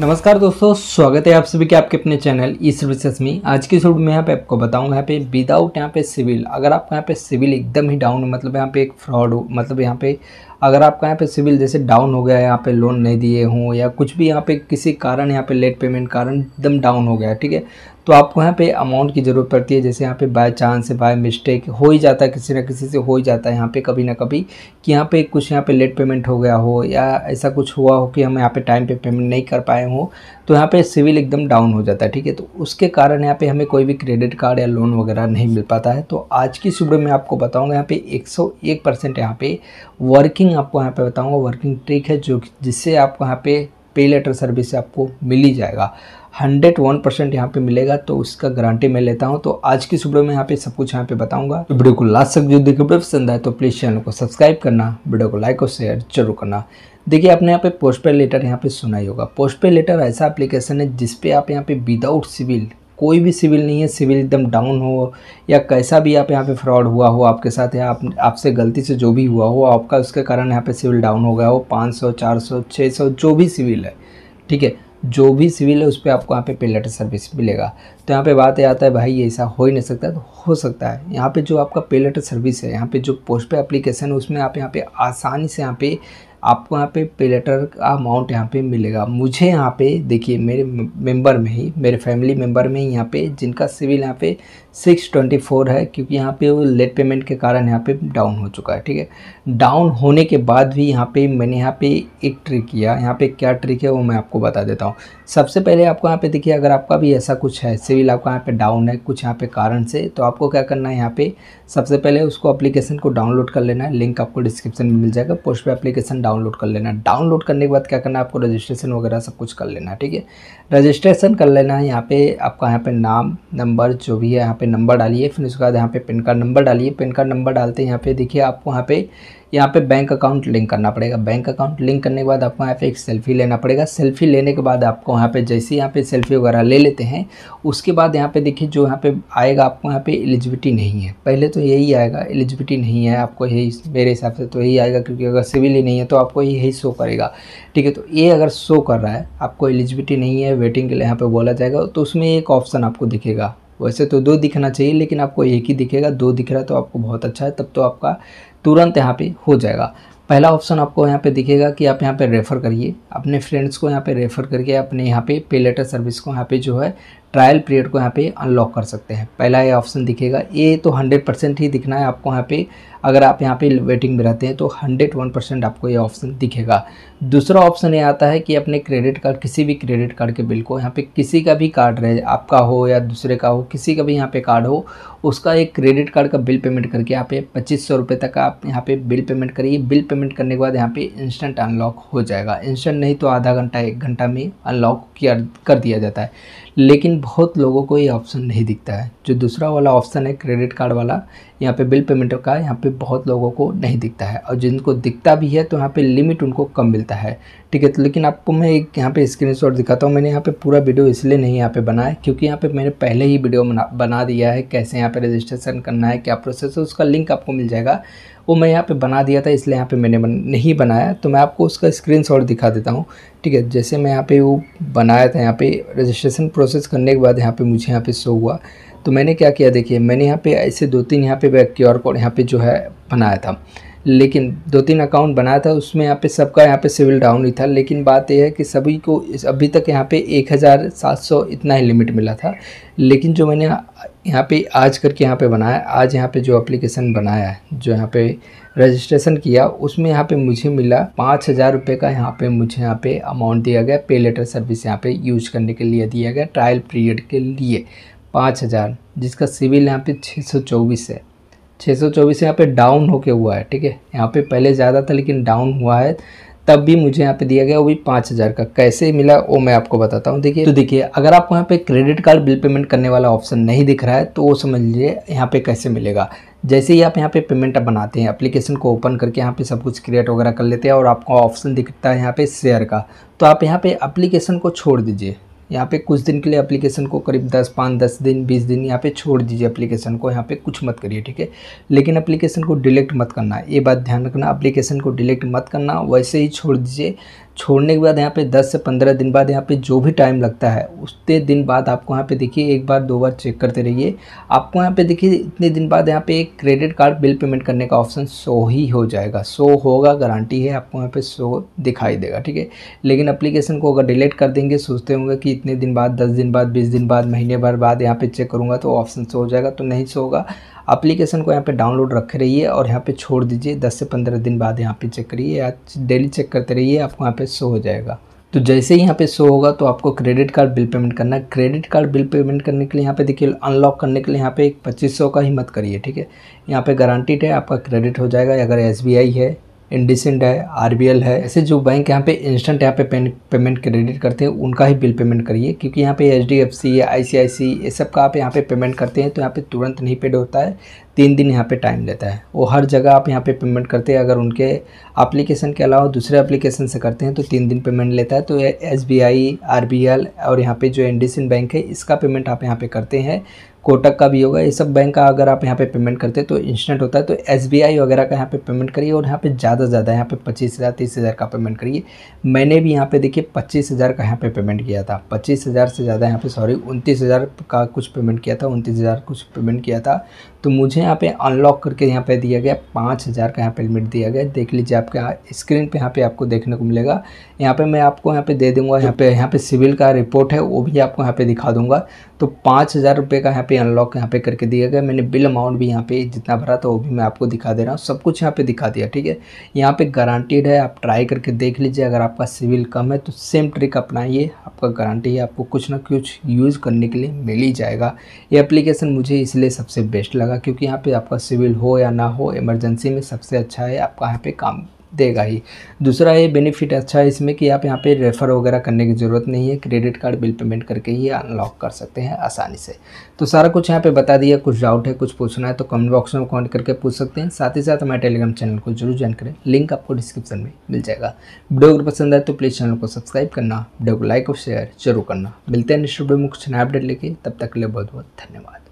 नमस्कार दोस्तों स्वागत है आप सभी के आपके अपने चैनल ई सर्विसेस में आज की शुरू में यहाँ पे आपको बताऊंगा यहाँ पे विदाउट यहाँ पे सिविल अगर आप यहाँ पे सिविल एकदम ही डाउन मतलब यहाँ पे एक फ्रॉड हो मतलब यहाँ पे अगर आपका यहाँ पे सिविल जैसे डाउन हो गया यहाँ पे लोन नहीं दिए हों या कुछ भी यहाँ पे किसी कारण यहाँ पे लेट पेमेंट कारण एकदम डाउन हो गया ठीक है तो आपको यहाँ पे अमाउंट की ज़रूरत पड़ती है जैसे यहाँ पे बाय चांस बाय मिस्टेक हो ही जाता है किसी ना किसी से हो ही जाता है यहाँ पे कभी ना कभी कि यहाँ पे कुछ यहाँ पे लेट पेमेंट हो गया हो या ऐसा कुछ हुआ हो कि हम यहाँ पे टाइम पे पेमेंट नहीं कर पाए हों तो यहाँ पे सिविल एकदम डाउन हो जाता है ठीक है तो उसके कारण यहाँ पे हमें कोई भी क्रेडिट कार्ड या लोन वगैरह नहीं मिल पाता है तो आज की सुबह में आपको बताऊँगा यहाँ पे 101 परसेंट यहाँ पे वर्किंग आपको यहाँ पे बताऊँगा वर्किंग ट्रिक है जो जिससे आपको यहाँ पे पे लेटर सर्विस आपको मिल ही जाएगा हंड्रेड वन परसेंट यहाँ पे मिलेगा तो उसका गारंटी मैं लेता हूँ तो आज की सुबह में यहाँ पे सब कुछ यहाँ पे बताऊंगा तो वीडियो को लास्ट तक जो देखिए पसंद आए तो प्लीज़ चैनल को सब्सक्राइब करना वीडियो को लाइक और शेयर जरूर करना देखिए आपने यहाँ पे पोस्ट पे लेटर यहाँ पे सुना ही होगा पोस्ट पे लेटर ऐसा एप्लीकेशन है जिसपे आप यहाँ पे विदाउट सिविल कोई भी सिविल नहीं है सिविल एकदम डाउन हो या कैसा भी आप यहाँ पे फ्रॉड हुआ हो आपके साथ या आप आपसे गलती से जो भी हुआ हो आपका उसके कारण यहाँ पे सिविल डाउन हो गया हो पाँच सौ चार जो भी सिविल है ठीक है जो भी सिविल है उस पर आपको यहाँ पे पे लेटर सर्विस मिलेगा तो यहाँ पे बात यह आता है भाई ऐसा हो ही नहीं सकता तो हो सकता है यहाँ पे जो आपका पे लेटर सर्विस है यहाँ पे जो पोस्ट पे एप्लीकेशन है उसमें आप यहाँ पे आसानी से यहाँ पे आपको यहाँ पे पे लेटर का अमाउंट यहाँ पे मिलेगा मुझे यहाँ पे देखिए मेरे मेंबर में ही मेरे फैमिली मेंबर में ही यहाँ पे जिनका सिविल यहाँ पे 624 है क्योंकि यहाँ पे वो लेट पेमेंट के कारण यहाँ पे डाउन हो चुका है ठीक है डाउन होने के बाद भी यहाँ पे मैंने यहाँ पे एक ट्रिक किया यहाँ पे क्या ट्रिक है वो मैं आपको बता देता हूँ सबसे पहले आपको यहाँ पे देखिए अगर आपका भी ऐसा कुछ है सिविल आपका यहाँ पे डाउन है कुछ यहाँ पे कारण से तो आपको क्या करना है यहाँ पे सबसे पहले उसको अप्लीकेशन को डाउनलोड कर लेना है लिंक आपको डिस्क्रिप्शन में मिल जाएगा पोस्ट पे अप्लीकेशन डाउन डाउनलोड कर लेना डाउनलोड करने के बाद क्या करना है आपको रजिस्ट्रेशन वगैरह सब कुछ कर लेना है ठीक है रजिस्ट्रेशन कर लेना है यहाँ पे आपका यहाँ पे नाम नंबर जो भी है यहाँ पे नंबर डालिए फिर उसके बाद यहाँ पे पिन कार्ड नंबर डालिए पिन कार्ड नंबर डालते हैं यहाँ पे देखिए आपको यहाँ पे यहाँ पे बैंक अकाउंट लिंक करना पड़ेगा बैंक अकाउंट लिंक करने के बाद आपको यहाँ पे एक सेल्फी लेना पड़ेगा सेल्फी लेने के बाद आपको यहाँ पे जैसे यहाँ पे सेल्फी वगैरह ले लेते हैं उसके बाद यहाँ पे देखिए जो यहाँ पे आएगा आपको यहाँ पे एलिजिबिलिटी नहीं है पहले तो यही आएगा एलिजिबिलिटी नहीं है आपको यही मेरे हिसाब से तो यही आएगा क्योंकि अगर सिविल ही नहीं है तो आपको यही शो करेगा ठीक है तो ये अगर शो कर रहा है आपको एलिजिबिलिटी नहीं है वेटिंग के लिए यहाँ पर बोला जाएगा तो उसमें एक ऑप्शन आपको दिखेगा वैसे तो दो दिखना चाहिए लेकिन आपको एक ही दिखेगा दो दिख रहा है तो आपको बहुत अच्छा है तब तो आपका तुरंत यहाँ पे हो जाएगा पहला ऑप्शन आपको यहाँ पे दिखेगा कि आप यहाँ पे रेफ़र करिए अपने फ्रेंड्स को यहाँ पे रेफ़र करके अपने यहाँ पे पे लेटर सर्विस को यहाँ पे जो है ट्रायल पीरियड को यहाँ पे अनलॉक कर सकते हैं पहला ये ऑप्शन दिखेगा ये तो 100 परसेंट ही दिखना है आपको यहाँ पे अगर आप यहाँ पे वेटिंग में रहते हैं तो 101 परसेंट आपको ये ऑप्शन दिखेगा दूसरा ऑप्शन ये आता है कि अपने क्रेडिट कार्ड किसी भी क्रेडिट कार्ड के बिल को यहाँ पे किसी का भी कार्ड रहे आपका हो या दूसरे का हो किसी का भी यहाँ पे कार्ड हो उसका एक क्रेडिट कार्ड का बिल पेमेंट करके यहाँ पे पच्चीस सौ रुपये तक आप यहाँ पर बिल पेमेंट करिए बिल पेमेंट करने के बाद यहाँ पर इंस्टेंट अनलॉक हो जाएगा इंस्टेंट नहीं तो आधा घंटा एक घंटा में अनलॉक किया कर दिया जाता है लेकिन बहुत लोगों को ये ऑप्शन नहीं दिखता है जो दूसरा वाला ऑप्शन है क्रेडिट कार्ड वाला यहाँ पे बिल पेमेंट का यहाँ पे बहुत लोगों को नहीं दिखता है और जिनको दिखता भी है तो यहाँ पे लिमिट उनको कम मिलता है ठीक है तो लेकिन आपको मैं एक यहाँ पे स्क्रीनशॉट दिखाता हूँ मैंने यहाँ पे पूरा वीडियो इसलिए नहीं यहाँ पे बनाया क्योंकि यहाँ पे मैंने पहले ही वीडियो बना बना दिया है कैसे यहाँ पे रजिस्ट्रेशन करना है क्या प्रोसेस है उसका लिंक आपको मिल जाएगा वो मैं यहाँ पे बना दिया था इसलिए यहाँ पे मैंने बन, नहीं बनाया तो मैं आपको उसका स्क्रीन दिखा देता हूँ ठीक है जैसे मैं यहाँ पे वो बनाया था यहाँ पर रजिस्ट्रेशन प्रोसेस करने के बाद यहाँ पर मुझे यहाँ पे शो हुआ तो मैंने क्या किया देखिए मैंने यहाँ पे ऐसे दो तीन यहाँ पे क्यू आर कोड यहाँ पर जो है बनाया था लेकिन दो तीन अकाउंट बनाया था उसमें यहाँ पे सबका यहाँ पे सिविल डाउन ही था लेकिन बात यह है कि सभी को अभी तक यहाँ पे 1700 इतना ही लिमिट मिला था लेकिन जो मैंने यहाँ पे आज करके यहाँ पे बनाया आज यहाँ पे जो एप्लीकेशन बनाया है जो यहाँ पे रजिस्ट्रेशन किया उसमें यहाँ पे मुझे मिला पाँच हज़ार रुपये का यहाँ पे मुझे यहाँ पे अमाउंट दिया गया पे लेटर सर्विस यहाँ पे यूज करने के लिए दिया गया ट्रायल पीरियड के लिए पाँच हज़ार जिसका सिविल यहाँ पे छः सौ चौबीस है छः सौ चौबीस यहाँ पे डाउन होके हुआ है ठीक है यहाँ पे पहले ज़्यादा था लेकिन डाउन हुआ है तब भी मुझे यहाँ पे दिया गया वो भी पाँच हज़ार का कैसे मिला वो मैं आपको बताता हूँ देखिए तो देखिए अगर आपको यहाँ पे क्रेडिट कार्ड बिल पेमेंट करने वाला ऑप्शन नहीं दिख रहा है तो वो समझ लीजिए यहाँ पे कैसे मिलेगा जैसे ही आप यहाँ पे पेमेंट बनाते हैं एप्लीकेशन को ओपन करके यहाँ पे सब कुछ क्रिएट वगैरह कर लेते हैं और आपको ऑप्शन दिखता है यहाँ पे शेयर का तो आप यहाँ पे अप्लीकेशन को छोड़ दीजिए यहाँ पे कुछ दिन के लिए एप्लीकेशन को करीब दस पाँच दस दिन बीस दिन यहाँ पे छोड़ दीजिए एप्लीकेशन को यहाँ पे कुछ मत करिए ठीक है लेकिन एप्लीकेशन को डिलीट मत करना ये बात ध्यान रखना एप्लीकेशन को डिलीट मत करना वैसे ही छोड़ दीजिए छोड़ने के बाद यहाँ पे 10 से 15 दिन बाद यहाँ पे जो भी टाइम लगता है उतने दिन बाद आपको यहाँ पे देखिए एक बार दो बार चेक करते रहिए आपको यहाँ पे देखिए इतने दिन बाद यहाँ पे एक क्रेडिट कार्ड बिल पेमेंट करने का ऑप्शन शो ही हो जाएगा शो होगा गारंटी है आपको यहाँ पे शो दिखाई देगा ठीक है लेकिन अप्लीकेशन को अगर डिलीट कर देंगे सोचते होंगे कि इतने दिन बाद दस दिन बाद बीस दिन बाद महीने भर बाद यहाँ पर चेक करूँगा तो ऑप्शन शो हो जाएगा तो नहीं शो होगा अप्लीकेशन को यहाँ पे डाउनलोड रख रहिए और यहाँ पे छोड़ दीजिए 10 से 15 दिन बाद यहाँ पे चेक करिए या डेली चेक करते रहिए आपको यहाँ पे शो हो जाएगा तो जैसे ही यहाँ पे शो होगा तो आपको क्रेडिट कार्ड बिल पेमेंट करना है क्रेडिट कार्ड बिल पेमेंट करने के लिए यहाँ पे देखिए अनलॉक करने के लिए यहाँ पे एक पच्चीस सौ का ही मत करिए ठीक है यहाँ पे गारंटीड है आपका क्रेडिट हो जाएगा अगर एस है इंडिसेंट है आर है ऐसे जो बैंक यहाँ पे इंस्टेंट यहाँ पे पेमेंट क्रेडिट करते हैं उनका ही बिल पेमेंट करिए क्योंकि यहाँ पे H D F C I C I C I सब का आप यहाँ पे पेमेंट करते हैं तो यहाँ पे तुरंत नहीं पेड होता है तीन दिन यहाँ पे टाइम लेता है वो हर जगह आप यहाँ पे पेमेंट करते हैं अगर उनके एप्लीकेशन के अलावा दूसरे एप्लीकेशन से करते हैं तो तीन दिन पेमेंट लेता है तो S B I R B L और यहाँ पर जो इंडिसन बैंक है इसका पेमेंट आप यहाँ पर करते हैं कोटक का भी होगा ये सब बैंक का अगर आप यहाँ पे पेमेंट करते हैं तो इंस्टेंट होता है तो एस वगैरह का यहाँ पे पेमेंट करिए और यहाँ पे ज़्यादा से ज़्यादा यहाँ पे पच्चीस हज़ार तीस हज़ार का पेमेंट करिए मैंने भी यहाँ पे देखिए पच्चीस हज़ार का यहाँ पे पेमेंट किया था पच्चीस हज़ार से ज़्यादा यहाँ पे सॉरी उनतीस हज़ार का कुछ पेमेंट किया था उनतीस हज़ार कुछ पेमेंट किया था तो मुझे यहाँ पर अनलॉक करके यहाँ पर दिया गया पाँच हज़ार का यहाँ पे लिमिट दिया गया देख लीजिए आपके स्क्रीन पर यहाँ पर आपको देखने को मिलेगा यहाँ पर मैं आपको यहाँ पर दे दूँगा यहाँ पे यहाँ पे सिविल का रिपोर्ट है वो भी आपको यहाँ पर दिखा दूँगा तो पाँच हज़ार रुपये का यहाँ पे अनलॉक यहाँ पे करके दिया गया मैंने बिल अमाउंट भी यहाँ पे जितना भरा था वो भी मैं आपको दिखा दे रहा हूँ सब कुछ यहाँ पे दिखा दिया ठीक है यहाँ पे गारंटीड है आप ट्राई करके देख लीजिए अगर आपका सिविल कम है तो सेम ट्रिक अपनाइए आपका गारंटी है आपको कुछ ना कुछ यूज़ करने के लिए मिल ही जाएगा ये अप्लीकेशन मुझे इसलिए सबसे बेस्ट लगा क्योंकि यहाँ पर आपका सिविल हो या ना हो इमरजेंसी में सबसे अच्छा है आपका यहाँ पर काम देगा ही दूसरा ये बेनिफिट अच्छा है इसमें कि आप यहाँ पे रेफ़र वगैरह करने की ज़रूरत नहीं है क्रेडिट कार्ड बिल पेमेंट करके ही अनलॉक कर सकते हैं आसानी से तो सारा कुछ यहाँ पे बता दिया कुछ डाउट है कुछ पूछना है तो कमेंट बॉक्स में कॉन्ट करके पूछ सकते हैं साथ ही साथ हमारे टेलीग्राम चैनल को जरूर ज्वाइन करें लिंक आपको डिस्क्रिप्शन में मिल जाएगा वीडियो अगर पसंद आए तो प्लीज़ चैनल को सब्सक्राइब करना वीडियो को लाइक और शेयर जरूर करना मिलते हैं निश्चित मुख्य नया अपडेट लेके तब तक के लिए बहुत बहुत धन्यवाद